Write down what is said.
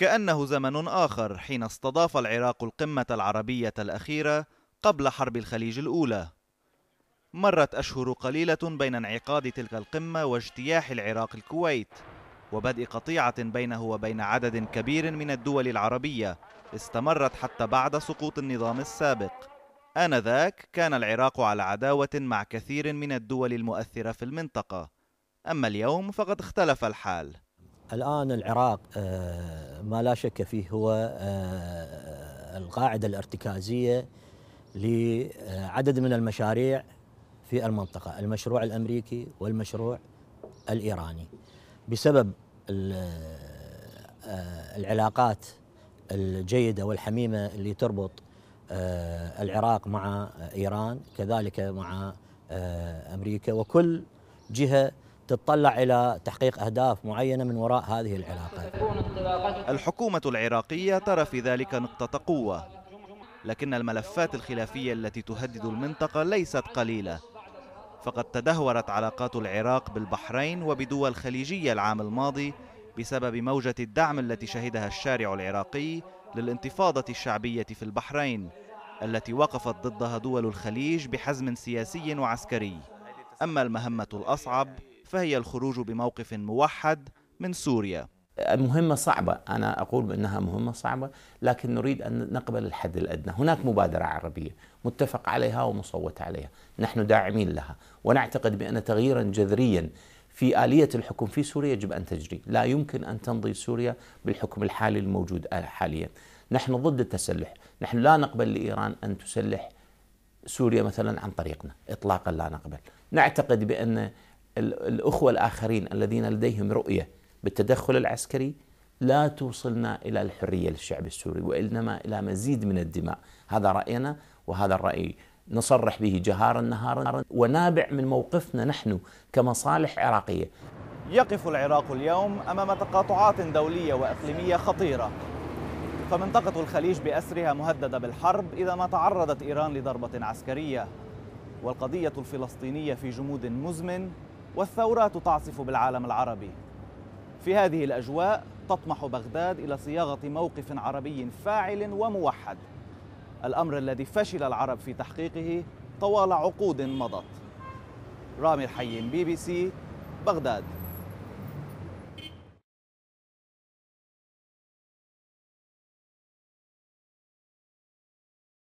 كأنه زمن آخر حين استضاف العراق القمة العربية الأخيرة قبل حرب الخليج الأولى مرت أشهر قليلة بين انعقاد تلك القمة واجتياح العراق الكويت وبدء قطيعة بينه وبين عدد كبير من الدول العربية استمرت حتى بعد سقوط النظام السابق آنذاك كان العراق على عداوة مع كثير من الدول المؤثرة في المنطقة أما اليوم فقد اختلف الحال الآن العراق آه، ما لا شك فيه هو آه، القاعدة الارتكازية لعدد من المشاريع في المنطقة المشروع الأمريكي والمشروع الإيراني بسبب آه، العلاقات الجيدة والحميمة اللي تربط العراق مع إيران كذلك مع أمريكا وكل جهة تتطلع إلى تحقيق أهداف معينة من وراء هذه العلاقة الحكومة العراقية ترى في ذلك نقطة قوة لكن الملفات الخلافية التي تهدد المنطقة ليست قليلة فقد تدهورت علاقات العراق بالبحرين وبدول خليجية العام الماضي بسبب موجة الدعم التي شهدها الشارع العراقي للانتفاضة الشعبية في البحرين التي وقفت ضدها دول الخليج بحزم سياسي وعسكري أما المهمة الأصعب فهي الخروج بموقف موحد من سوريا المهمة صعبة أنا أقول بأنها مهمة صعبة لكن نريد أن نقبل الحد الأدنى هناك مبادرة عربية متفق عليها ومصوت عليها نحن داعمين لها ونعتقد بأن تغييرا جذريا في آلية الحكم في سوريا يجب أن تجري لا يمكن أن تمضي سوريا بالحكم الحالي الموجود حاليا نحن ضد التسلح نحن لا نقبل لإيران أن تسلح سوريا مثلا عن طريقنا إطلاقا لا نقبل نعتقد بأن الأخوة الآخرين الذين لديهم رؤية بالتدخل العسكري لا توصلنا إلى الحرية للشعب السوري وإنما إلى مزيد من الدماء هذا رأينا وهذا الرأي نصرح به جهارا نهارا ونابع من موقفنا نحن كمصالح عراقية يقف العراق اليوم أمام تقاطعات دولية وإقليمية خطيرة فمنطقة الخليج بأسرها مهددة بالحرب إذا ما تعرضت إيران لضربة عسكرية والقضية الفلسطينية في جمود مزمن والثورات تعصف بالعالم العربي في هذه الاجواء تطمح بغداد الى صياغه موقف عربي فاعل وموحد الامر الذي فشل العرب في تحقيقه طوال عقود مضت رامي الحيين بي بي سي بغداد